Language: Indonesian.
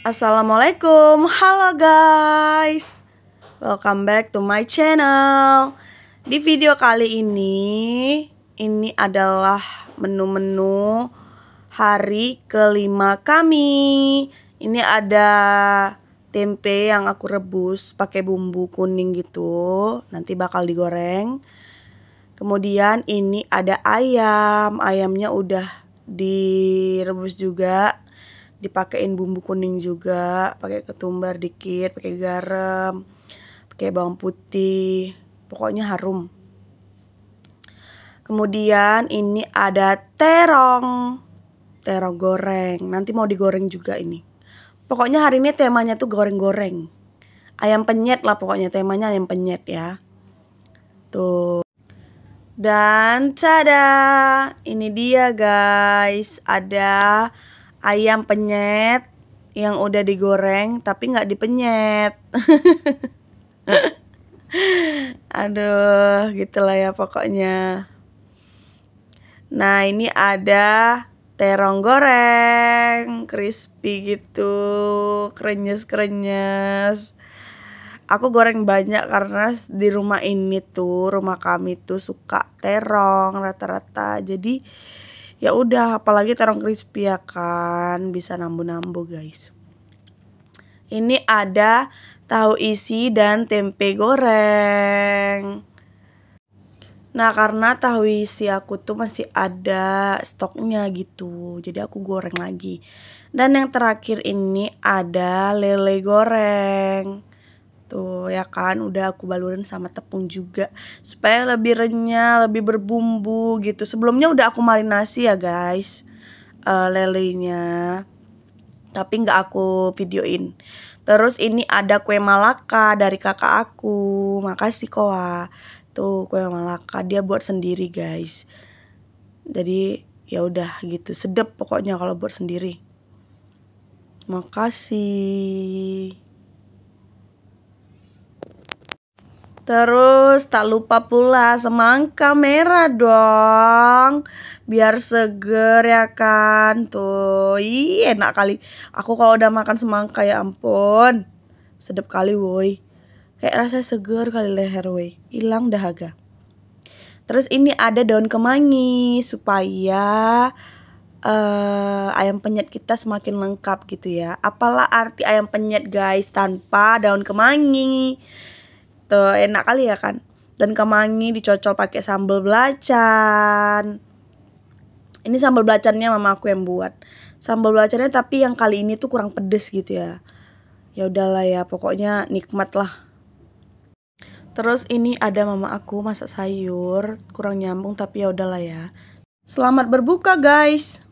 Assalamualaikum, halo guys Welcome back to my channel Di video kali ini Ini adalah menu-menu hari kelima kami Ini ada tempe yang aku rebus pakai bumbu kuning gitu Nanti bakal digoreng Kemudian ini ada ayam Ayamnya udah direbus juga dipakein bumbu kuning juga pakai ketumbar dikit pakai garam pakai bawang putih pokoknya harum kemudian ini ada terong terong goreng nanti mau digoreng juga ini pokoknya hari ini temanya tuh goreng-goreng ayam penyet lah pokoknya temanya ayam penyet ya tuh dan tada, ini dia guys, ada ayam penyet yang udah digoreng tapi nggak dipenyet. Aduh, gitulah ya pokoknya. Nah, ini ada terong goreng, crispy gitu, krenyes-krenyes. Aku goreng banyak karena di rumah ini tuh, rumah kami tuh suka terong rata-rata. Jadi ya udah apalagi terong crispy ya kan bisa nambu-nambu guys ini ada tahu isi dan tempe goreng nah karena tahu isi aku tuh masih ada stoknya gitu jadi aku goreng lagi dan yang terakhir ini ada lele goreng tuh gitu, ya kan udah aku balurin sama tepung juga supaya lebih renyah lebih berbumbu gitu sebelumnya udah aku marinasi ya guys uh, lelenya tapi nggak aku videoin terus ini ada kue malaka dari kakak aku makasih koa tuh kue malaka dia buat sendiri guys jadi ya udah gitu sedep pokoknya kalau buat sendiri makasih Terus tak lupa pula semangka merah dong Biar seger ya kan Tuh Iya enak kali Aku kalau udah makan semangka ya ampun Sedap kali woi Kayak rasa seger kali leher woi Hilang dahaga Terus ini ada daun kemangi Supaya uh, ayam penyet kita semakin lengkap gitu ya Apalah arti ayam penyet guys Tanpa daun kemangi gitu enak kali ya kan dan kemangi dicocol pakai sambal belacan ini sambal belacannya mama aku yang buat sambal belacannya tapi yang kali ini tuh kurang pedes gitu ya ya udahlah ya pokoknya nikmat lah terus ini ada mama aku masak sayur kurang nyambung tapi ya udahlah ya selamat berbuka guys